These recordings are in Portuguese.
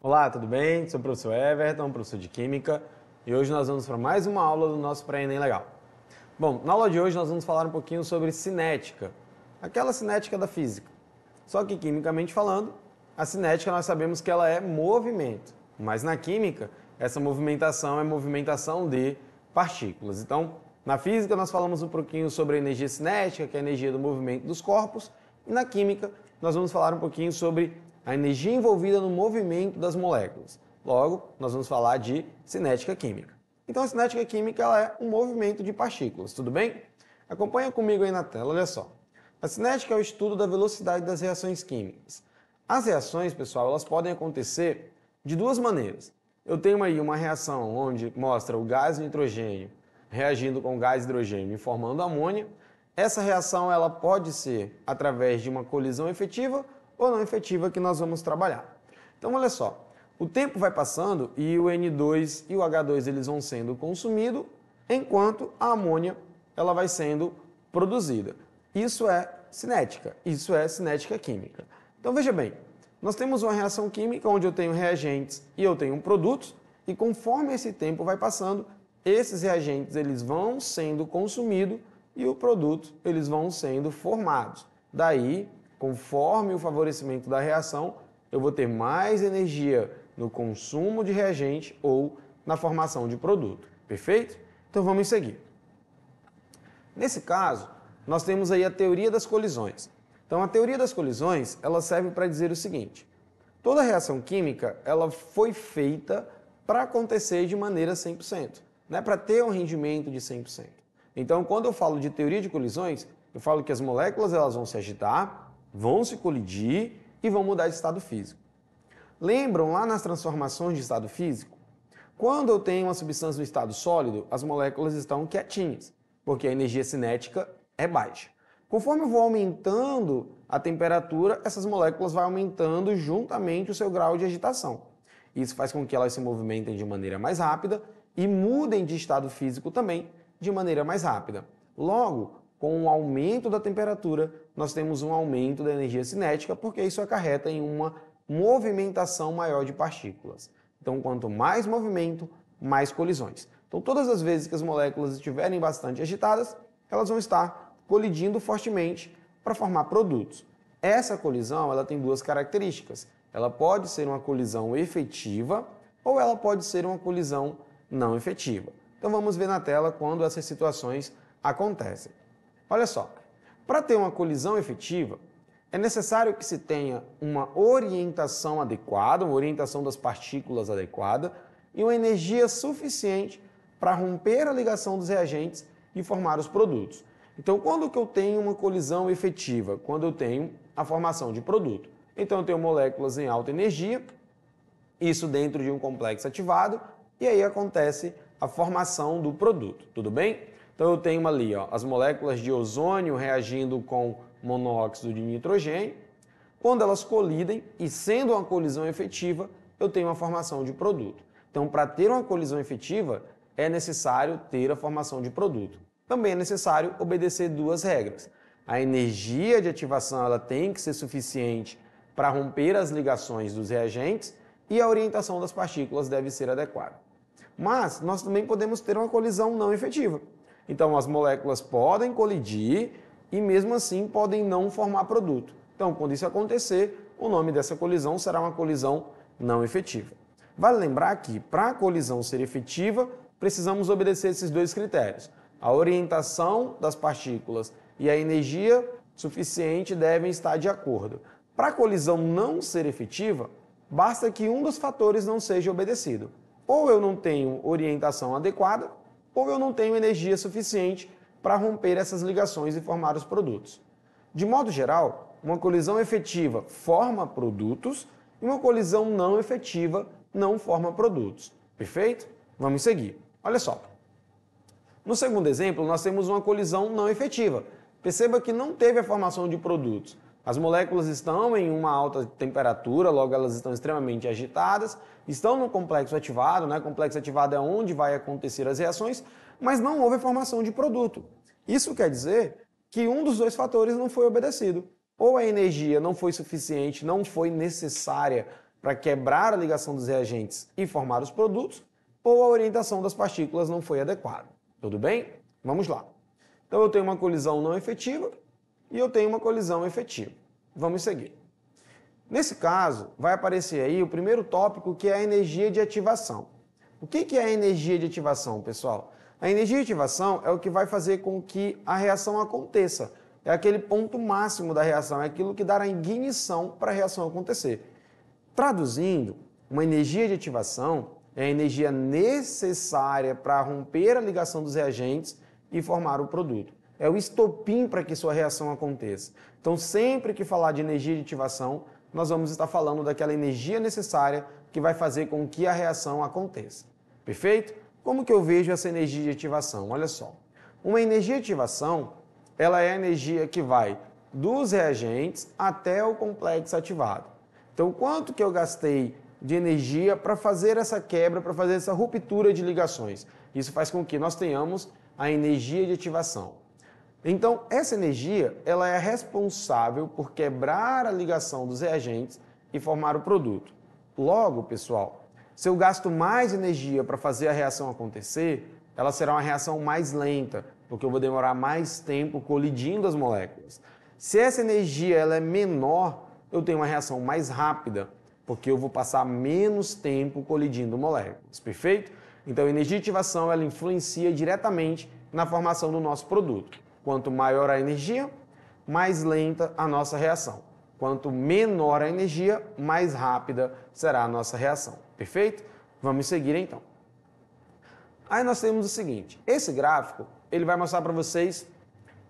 Olá, tudo bem? Sou o professor Everton, professor de Química, e hoje nós vamos para mais uma aula do nosso pré-ENEM Legal. Bom, na aula de hoje nós vamos falar um pouquinho sobre cinética, aquela cinética da física. Só que quimicamente falando, a cinética nós sabemos que ela é movimento, mas na química essa movimentação é movimentação de partículas. Então, na física nós falamos um pouquinho sobre a energia cinética, que é a energia do movimento dos corpos, e na química nós vamos falar um pouquinho sobre a energia envolvida no movimento das moléculas. Logo, nós vamos falar de cinética química. Então, a cinética química ela é um movimento de partículas, tudo bem? Acompanha comigo aí na tela, olha só. A cinética é o estudo da velocidade das reações químicas. As reações, pessoal, elas podem acontecer de duas maneiras. Eu tenho aí uma reação onde mostra o gás nitrogênio reagindo com o gás hidrogênio e formando amônia. Essa reação ela pode ser através de uma colisão efetiva ou não efetiva que nós vamos trabalhar. Então, olha só, o tempo vai passando e o N2 e o H2 eles vão sendo consumidos, enquanto a amônia ela vai sendo produzida. Isso é cinética, isso é cinética química. Então veja bem, nós temos uma reação química onde eu tenho reagentes e eu tenho um produto, e conforme esse tempo vai passando, esses reagentes eles vão sendo consumidos e o produto eles vão sendo formados. Daí, conforme o favorecimento da reação, eu vou ter mais energia no consumo de reagente ou na formação de produto. Perfeito? Então vamos seguir. Nesse caso, nós temos aí a teoria das colisões. Então, a teoria das colisões, ela serve para dizer o seguinte: toda reação química, ela foi feita para acontecer de maneira 100%, né? Para ter um rendimento de 100%. Então, quando eu falo de teoria de colisões, eu falo que as moléculas elas vão se agitar, vão se colidir e vão mudar de estado físico. Lembram lá nas transformações de estado físico? Quando eu tenho uma substância no estado sólido, as moléculas estão quietinhas, porque a energia cinética é baixa. Conforme eu vou aumentando a temperatura, essas moléculas vão aumentando juntamente o seu grau de agitação. Isso faz com que elas se movimentem de maneira mais rápida e mudem de estado físico também de maneira mais rápida. Logo, com o aumento da temperatura, nós temos um aumento da energia cinética, porque isso acarreta em uma movimentação maior de partículas. Então, quanto mais movimento, mais colisões. Então, todas as vezes que as moléculas estiverem bastante agitadas, elas vão estar colidindo fortemente para formar produtos. Essa colisão ela tem duas características. Ela pode ser uma colisão efetiva ou ela pode ser uma colisão não efetiva. Então vamos ver na tela quando essas situações acontecem. Olha só, para ter uma colisão efetiva, é necessário que se tenha uma orientação adequada, uma orientação das partículas adequada e uma energia suficiente para romper a ligação dos reagentes e formar os produtos. Então, quando que eu tenho uma colisão efetiva? Quando eu tenho a formação de produto. Então, eu tenho moléculas em alta energia, isso dentro de um complexo ativado, e aí acontece a formação do produto, tudo bem? Então, eu tenho ali ó, as moléculas de ozônio reagindo com monóxido de nitrogênio. Quando elas colidem, e sendo uma colisão efetiva, eu tenho a formação de produto. Então, para ter uma colisão efetiva, é necessário ter a formação de produto também é necessário obedecer duas regras. A energia de ativação ela tem que ser suficiente para romper as ligações dos reagentes e a orientação das partículas deve ser adequada. Mas nós também podemos ter uma colisão não efetiva. Então as moléculas podem colidir e mesmo assim podem não formar produto. Então, quando isso acontecer, o nome dessa colisão será uma colisão não efetiva. Vale lembrar que para a colisão ser efetiva, precisamos obedecer esses dois critérios. A orientação das partículas e a energia suficiente devem estar de acordo. Para a colisão não ser efetiva, basta que um dos fatores não seja obedecido. Ou eu não tenho orientação adequada, ou eu não tenho energia suficiente para romper essas ligações e formar os produtos. De modo geral, uma colisão efetiva forma produtos e uma colisão não efetiva não forma produtos. Perfeito? Vamos seguir. Olha só. No segundo exemplo, nós temos uma colisão não efetiva. Perceba que não teve a formação de produtos. As moléculas estão em uma alta temperatura, logo elas estão extremamente agitadas, estão no complexo ativado, né? Complexo ativado é onde vai acontecer as reações, mas não houve formação de produto. Isso quer dizer que um dos dois fatores não foi obedecido. Ou a energia não foi suficiente, não foi necessária para quebrar a ligação dos reagentes e formar os produtos, ou a orientação das partículas não foi adequada. Tudo bem? Vamos lá. Então eu tenho uma colisão não efetiva e eu tenho uma colisão efetiva. Vamos seguir. Nesse caso, vai aparecer aí o primeiro tópico que é a energia de ativação. O que é a energia de ativação, pessoal? A energia de ativação é o que vai fazer com que a reação aconteça. É aquele ponto máximo da reação, é aquilo que dará ignição para a reação acontecer. Traduzindo, uma energia de ativação é a energia necessária para romper a ligação dos reagentes e formar o produto. É o estopim para que sua reação aconteça. Então, sempre que falar de energia de ativação, nós vamos estar falando daquela energia necessária que vai fazer com que a reação aconteça. Perfeito? Como que eu vejo essa energia de ativação? Olha só. Uma energia de ativação, ela é a energia que vai dos reagentes até o complexo ativado. Então, quanto que eu gastei de energia para fazer essa quebra, para fazer essa ruptura de ligações. Isso faz com que nós tenhamos a energia de ativação. Então, essa energia ela é responsável por quebrar a ligação dos reagentes e formar o produto. Logo, pessoal, se eu gasto mais energia para fazer a reação acontecer, ela será uma reação mais lenta, porque eu vou demorar mais tempo colidindo as moléculas. Se essa energia ela é menor, eu tenho uma reação mais rápida, porque eu vou passar menos tempo colidindo moléculas, perfeito? Então, a energia de ativação ela influencia diretamente na formação do nosso produto. Quanto maior a energia, mais lenta a nossa reação. Quanto menor a energia, mais rápida será a nossa reação, perfeito? Vamos seguir então. Aí nós temos o seguinte, esse gráfico ele vai mostrar para vocês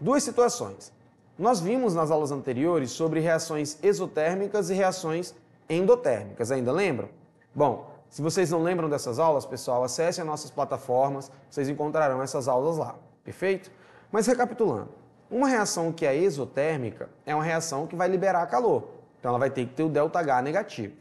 duas situações. Nós vimos nas aulas anteriores sobre reações exotérmicas e reações endotérmicas. Ainda lembram? Bom, se vocês não lembram dessas aulas, pessoal, acessem as nossas plataformas, vocês encontrarão essas aulas lá, perfeito? Mas recapitulando, uma reação que é exotérmica é uma reação que vai liberar calor, então ela vai ter que ter o ΔH negativo.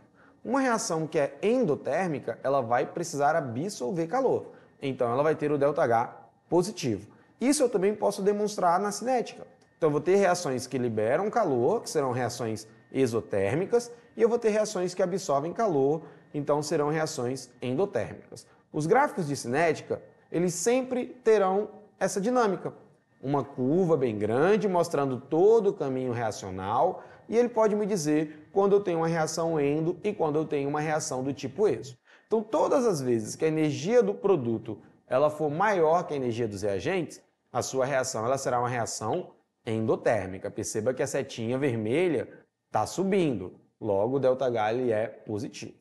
Uma reação que é endotérmica, ela vai precisar absorver calor, então ela vai ter o ΔH positivo. Isso eu também posso demonstrar na cinética. Então eu vou ter reações que liberam calor, que serão reações exotérmicas, e eu vou ter reações que absorvem calor, então serão reações endotérmicas. Os gráficos de cinética, eles sempre terão essa dinâmica. Uma curva bem grande mostrando todo o caminho reacional e ele pode me dizer quando eu tenho uma reação endo e quando eu tenho uma reação do tipo exo. Então, todas as vezes que a energia do produto ela for maior que a energia dos reagentes, a sua reação ela será uma reação endotérmica. Perceba que a setinha vermelha está subindo. Logo, ΔH é positivo.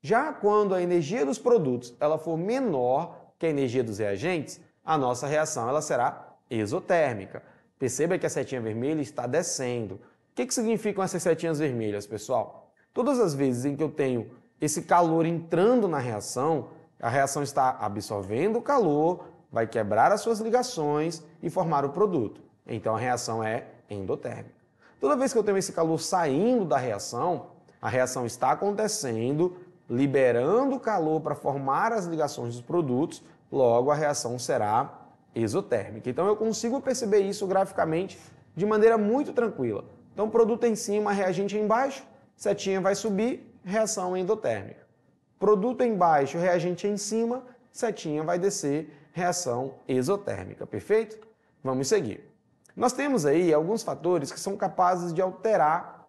Já quando a energia dos produtos ela for menor que a energia dos reagentes, a nossa reação ela será exotérmica. Perceba que a setinha vermelha está descendo. O que, que significam essas setinhas vermelhas, pessoal? Todas as vezes em que eu tenho esse calor entrando na reação, a reação está absorvendo o calor, vai quebrar as suas ligações e formar o produto. Então a reação é endotérmica. Toda vez que eu tenho esse calor saindo da reação, a reação está acontecendo, liberando calor para formar as ligações dos produtos, logo a reação será exotérmica. Então eu consigo perceber isso graficamente de maneira muito tranquila. Então produto em cima, reagente embaixo, setinha vai subir, reação endotérmica. Produto embaixo, reagente em cima, setinha vai descer, reação exotérmica, perfeito? Vamos seguir. Nós temos aí alguns fatores que são capazes de alterar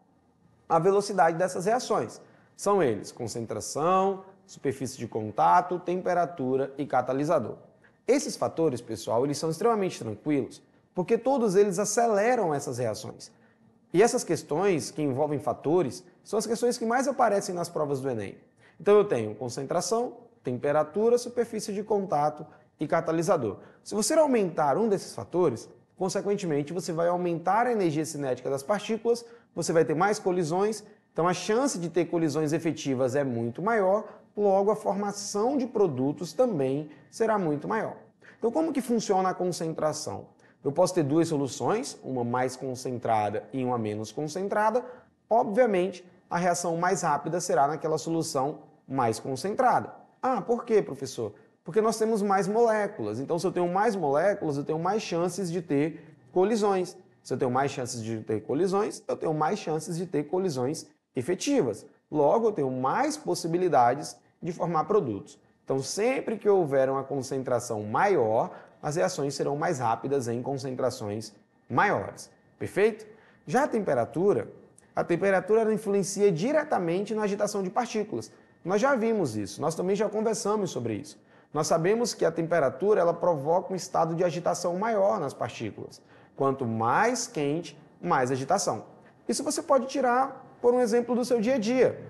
a velocidade dessas reações. São eles concentração, superfície de contato, temperatura e catalisador. Esses fatores, pessoal, eles são extremamente tranquilos, porque todos eles aceleram essas reações. E essas questões que envolvem fatores são as questões que mais aparecem nas provas do Enem. Então eu tenho concentração, temperatura, superfície de contato e catalisador. Se você aumentar um desses fatores, Consequentemente, você vai aumentar a energia cinética das partículas, você vai ter mais colisões, então a chance de ter colisões efetivas é muito maior, logo a formação de produtos também será muito maior. Então como que funciona a concentração? Eu posso ter duas soluções, uma mais concentrada e uma menos concentrada. Obviamente, a reação mais rápida será naquela solução mais concentrada. Ah, por quê, professor? Porque nós temos mais moléculas. Então, se eu tenho mais moléculas, eu tenho mais chances de ter colisões. Se eu tenho mais chances de ter colisões, eu tenho mais chances de ter colisões efetivas. Logo, eu tenho mais possibilidades de formar produtos. Então, sempre que houver uma concentração maior, as reações serão mais rápidas em concentrações maiores. Perfeito? Já a temperatura, a temperatura influencia diretamente na agitação de partículas. Nós já vimos isso, nós também já conversamos sobre isso. Nós sabemos que a temperatura ela provoca um estado de agitação maior nas partículas. Quanto mais quente, mais agitação. Isso você pode tirar por um exemplo do seu dia a dia.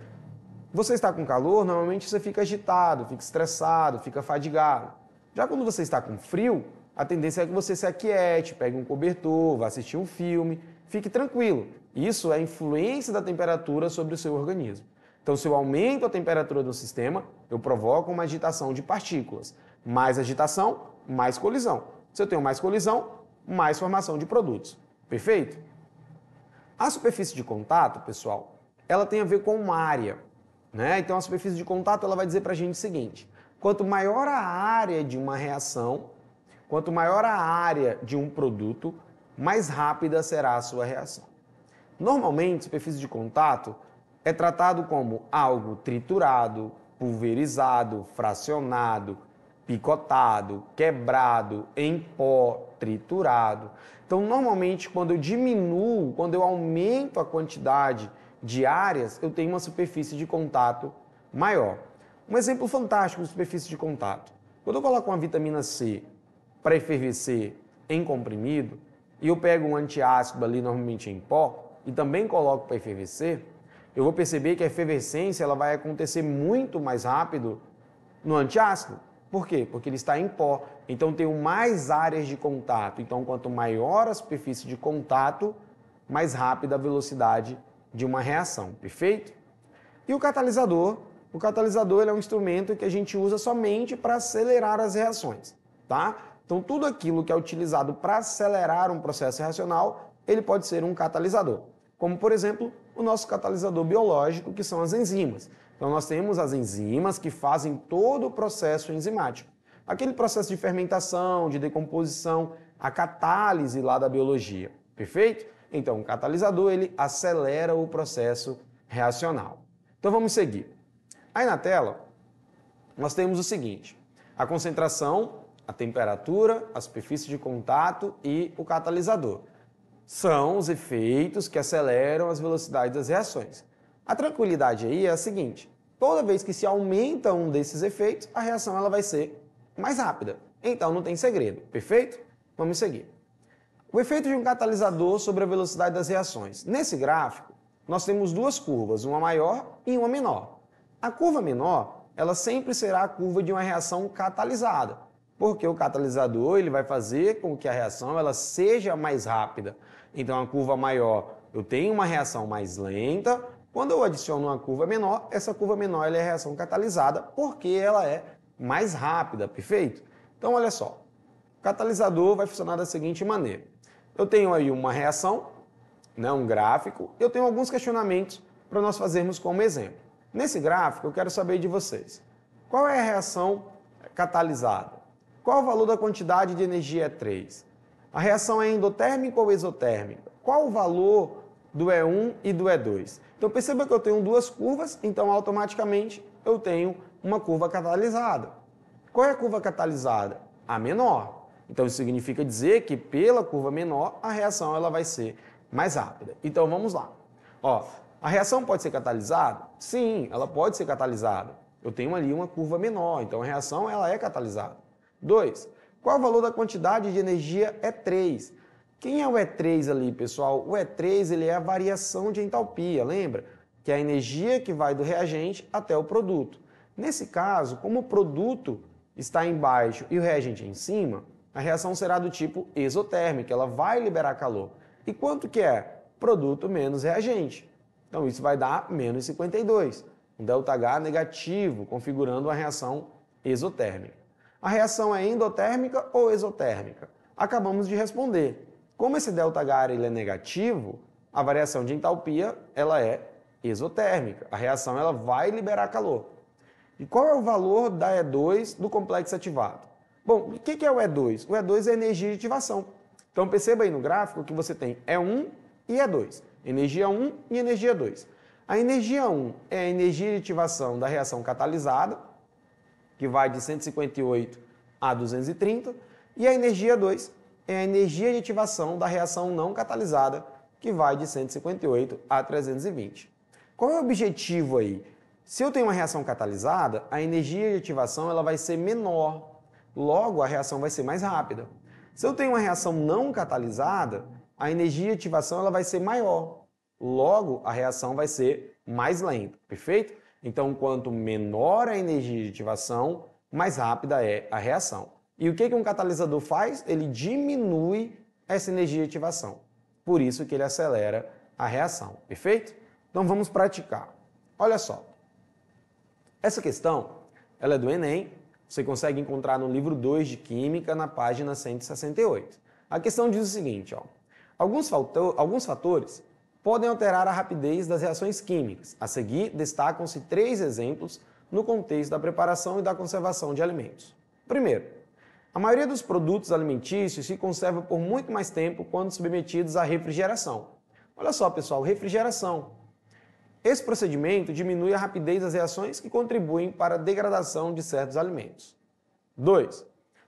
Você está com calor, normalmente você fica agitado, fica estressado, fica fadigado. Já quando você está com frio, a tendência é que você se aquiete, pegue um cobertor, vá assistir um filme, fique tranquilo. Isso é a influência da temperatura sobre o seu organismo. Então, se eu aumento a temperatura do sistema, eu provoco uma agitação de partículas. Mais agitação, mais colisão. Se eu tenho mais colisão, mais formação de produtos. Perfeito? A superfície de contato, pessoal, ela tem a ver com uma área. Né? Então, a superfície de contato ela vai dizer para a gente o seguinte: quanto maior a área de uma reação, quanto maior a área de um produto, mais rápida será a sua reação. Normalmente, superfície de contato é tratado como algo triturado, pulverizado, fracionado, picotado, quebrado, em pó, triturado. Então, normalmente, quando eu diminuo, quando eu aumento a quantidade de áreas, eu tenho uma superfície de contato maior. Um exemplo fantástico de superfície de contato. Quando eu coloco uma vitamina C para efervescer em comprimido, e eu pego um antiácido ali, normalmente em pó, e também coloco para efervescer, eu vou perceber que a efervescência ela vai acontecer muito mais rápido no antiácido. Por quê? Porque ele está em pó. Então tenho mais áreas de contato. Então, quanto maior a superfície de contato, mais rápida a velocidade de uma reação. Perfeito? E o catalisador? O catalisador é um instrumento que a gente usa somente para acelerar as reações. Tá? Então, tudo aquilo que é utilizado para acelerar um processo reacional, ele pode ser um catalisador. Como, por exemplo, o nosso catalisador biológico, que são as enzimas. Então, nós temos as enzimas que fazem todo o processo enzimático. Aquele processo de fermentação, de decomposição, a catálise lá da biologia. Perfeito? Então, o catalisador ele acelera o processo reacional. Então, vamos seguir. Aí na tela, nós temos o seguinte: a concentração, a temperatura, a superfície de contato e o catalisador são os efeitos que aceleram as velocidades das reações. A tranquilidade aí é a seguinte: toda vez que se aumenta um desses efeitos, a reação ela vai ser mais rápida. Então não tem segredo, perfeito? Vamos seguir. O efeito de um catalisador sobre a velocidade das reações. Nesse gráfico, nós temos duas curvas, uma maior e uma menor. A curva menor, ela sempre será a curva de uma reação catalisada, porque o catalisador ele vai fazer com que a reação ela seja mais rápida. Então, uma curva maior, eu tenho uma reação mais lenta. Quando eu adiciono uma curva menor, essa curva menor é reação catalisada, porque ela é mais rápida, perfeito? Então, olha só. O catalisador vai funcionar da seguinte maneira. Eu tenho aí uma reação, né, um gráfico, eu tenho alguns questionamentos para nós fazermos como exemplo. Nesse gráfico, eu quero saber de vocês. Qual é a reação catalisada? Qual o valor da quantidade de energia é 3? A reação é endotérmica ou exotérmica? Qual o valor do E1 e do E2? Então perceba que eu tenho duas curvas, então automaticamente eu tenho uma curva catalisada. Qual é a curva catalisada? A menor. Então isso significa dizer que pela curva menor a reação ela vai ser mais rápida. Então vamos lá. Ó, a reação pode ser catalisada? Sim, ela pode ser catalisada. Eu tenho ali uma curva menor, então a reação ela é catalisada. 2. Qual o valor da quantidade de energia E3? Quem é o E3 ali, pessoal? O E3 ele é a variação de entalpia, lembra? Que é a energia que vai do reagente até o produto. Nesse caso, como o produto está embaixo e o reagente é em cima, a reação será do tipo exotérmica, ela vai liberar calor. E quanto que é? Produto menos reagente. Então isso vai dar menos 52, um ΔH negativo, configurando a reação exotérmica. A reação é endotérmica ou exotérmica? Acabamos de responder. Como esse ΔH ele é negativo, a variação de entalpia ela é exotérmica. A reação ela vai liberar calor. E qual é o valor da E2 do complexo ativado? Bom, o que é o E2? O E2 é energia de ativação. Então perceba aí no gráfico que você tem E1 e E2. Energia 1 e energia 2. A energia 1 é a energia de ativação da reação catalisada, que vai de 158 a 230, e a energia 2 é a energia de ativação da reação não catalisada, que vai de 158 a 320. Qual é o objetivo aí? Se eu tenho uma reação catalisada, a energia de ativação ela vai ser menor, logo a reação vai ser mais rápida. Se eu tenho uma reação não catalisada, a energia de ativação ela vai ser maior, logo a reação vai ser mais lenta, perfeito? Então, quanto menor a energia de ativação, mais rápida é a reação. E o que, que um catalisador faz? Ele diminui essa energia de ativação. Por isso que ele acelera a reação, perfeito? Então vamos praticar. Olha só. Essa questão, ela é do Enem, você consegue encontrar no livro 2 de Química, na página 168. A questão diz o seguinte, ó. Alguns, alguns fatores podem alterar a rapidez das reações químicas. A seguir, destacam-se três exemplos no contexto da preparação e da conservação de alimentos. Primeiro, a maioria dos produtos alimentícios se conserva por muito mais tempo quando submetidos à refrigeração. Olha só, pessoal, refrigeração. Esse procedimento diminui a rapidez das reações que contribuem para a degradação de certos alimentos. 2.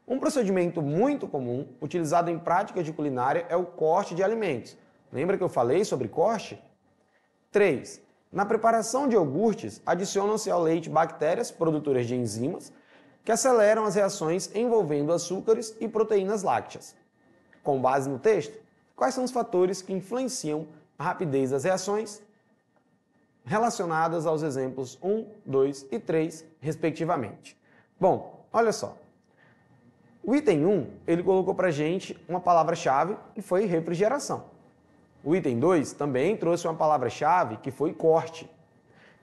Um procedimento muito comum utilizado em práticas de culinária é o corte de alimentos, Lembra que eu falei sobre corte? 3. Na preparação de iogurtes, adicionam-se ao leite bactérias produtoras de enzimas que aceleram as reações envolvendo açúcares e proteínas lácteas. Com base no texto, quais são os fatores que influenciam a rapidez das reações relacionadas aos exemplos 1, 2 e 3, respectivamente? Bom, olha só. O item 1, ele colocou para gente uma palavra-chave e foi refrigeração. O item 2 também trouxe uma palavra-chave que foi corte.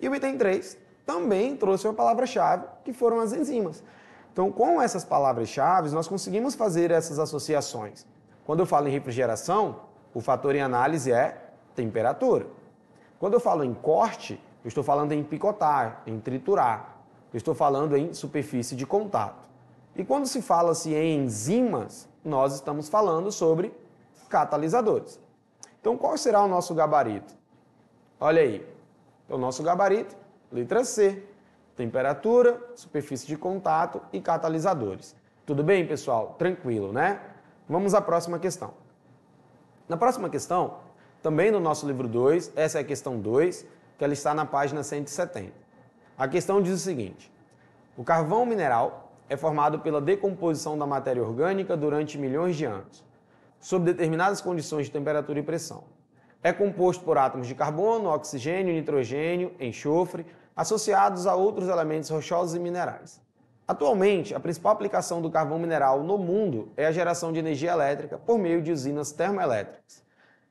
E o item 3 também trouxe uma palavra-chave que foram as enzimas. Então, com essas palavras-chave, nós conseguimos fazer essas associações. Quando eu falo em refrigeração, o fator em análise é temperatura. Quando eu falo em corte, eu estou falando em picotar, em triturar. Eu estou falando em superfície de contato. E quando se fala-se em enzimas, nós estamos falando sobre catalisadores. Então, qual será o nosso gabarito? Olha aí. Então, nosso gabarito, letra C. Temperatura, superfície de contato e catalisadores. Tudo bem, pessoal? Tranquilo, né? Vamos à próxima questão. Na próxima questão, também no nosso livro 2, essa é a questão 2, que ela está na página 170. A questão diz o seguinte: O carvão mineral é formado pela decomposição da matéria orgânica durante milhões de anos sob determinadas condições de temperatura e pressão. É composto por átomos de carbono, oxigênio, nitrogênio, enxofre, associados a outros elementos rochosos e minerais. Atualmente, a principal aplicação do carvão mineral no mundo é a geração de energia elétrica por meio de usinas termoelétricas.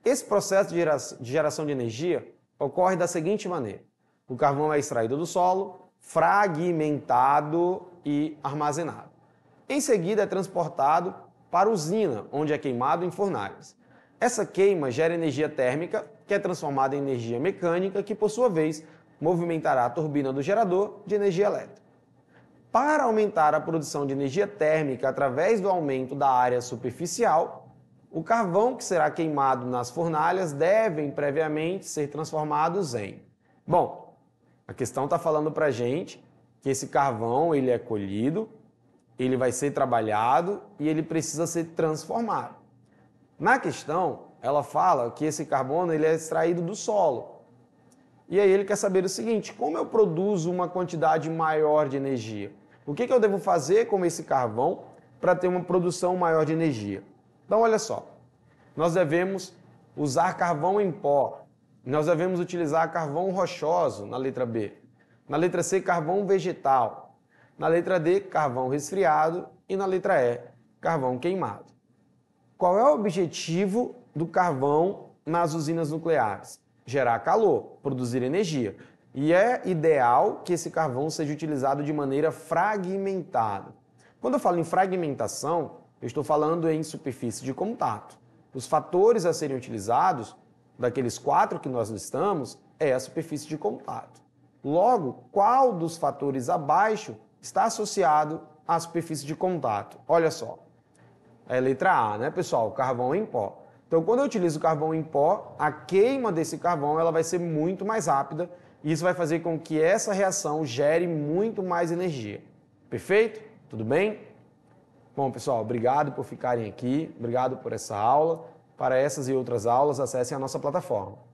Esse processo de geração de energia ocorre da seguinte maneira: o carvão é extraído do solo, fragmentado e armazenado. Em seguida, é transportado para usina, onde é queimado em fornalhas. Essa queima gera energia térmica, que é transformada em energia mecânica, que por sua vez movimentará a turbina do gerador de energia elétrica. Para aumentar a produção de energia térmica através do aumento da área superficial, o carvão que será queimado nas fornalhas devem previamente ser transformados em. Bom, a questão está falando para gente que esse carvão ele é colhido, ele vai ser trabalhado e ele precisa ser transformado. Na questão, ela fala que esse carbono ele é extraído do solo. E aí ele quer saber o seguinte: como eu produzo uma quantidade maior de energia? O que, que eu devo fazer com esse carvão para ter uma produção maior de energia? Então, olha só, nós devemos usar carvão em pó, nós devemos utilizar carvão rochoso, na letra B, na letra C, carvão vegetal, na letra D, carvão resfriado. E na letra E, carvão queimado. Qual é o objetivo do carvão nas usinas nucleares? Gerar calor, produzir energia. E é ideal que esse carvão seja utilizado de maneira fragmentada. Quando eu falo em fragmentação, eu estou falando em superfície de contato. Os fatores a serem utilizados, daqueles quatro que nós listamos, é a superfície de contato. Logo, qual dos fatores abaixo está associado à superfície de contato. Olha só. É a letra A, né, pessoal? Carvão em pó. Então, quando eu utilizo carvão em pó, a queima desse carvão ela vai ser muito mais rápida e isso vai fazer com que essa reação gere muito mais energia. Perfeito? Tudo bem? Bom, pessoal, obrigado por ficarem aqui, obrigado por essa aula. Para essas e outras aulas, acessem a nossa plataforma.